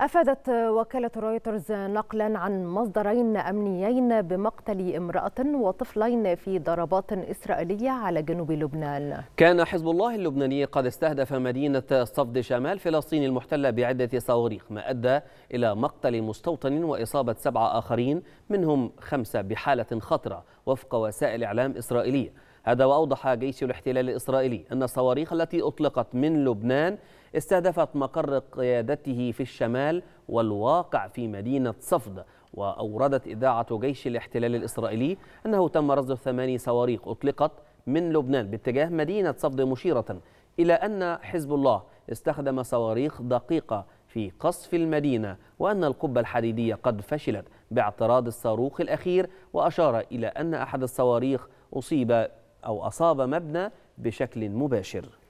أفادت وكالة رويترز نقلا عن مصدرين أمنيين بمقتل امرأة وطفلين في ضربات إسرائيلية على جنوب لبنان كان حزب الله اللبناني قد استهدف مدينة صفد شمال فلسطين المحتلة بعدة صواريخ ما أدى إلى مقتل مستوطن وإصابة سبعة آخرين منهم خمسة بحالة خطرة وفق وسائل إعلام إسرائيلية هذا وأوضح جيش الاحتلال الإسرائيلي أن الصواريخ التي أطلقت من لبنان استهدفت مقر قيادته في الشمال والواقع في مدينة صفد وأوردت إذاعة جيش الاحتلال الإسرائيلي أنه تم رصد ثماني صواريخ أطلقت من لبنان باتجاه مدينة صفد مشيرة إلى أن حزب الله استخدم صواريخ دقيقة في قصف المدينة وأن القبة الحديدية قد فشلت باعتراض الصاروخ الأخير وأشار إلى أن أحد الصواريخ أصيب أو أصاب مبنى بشكل مباشر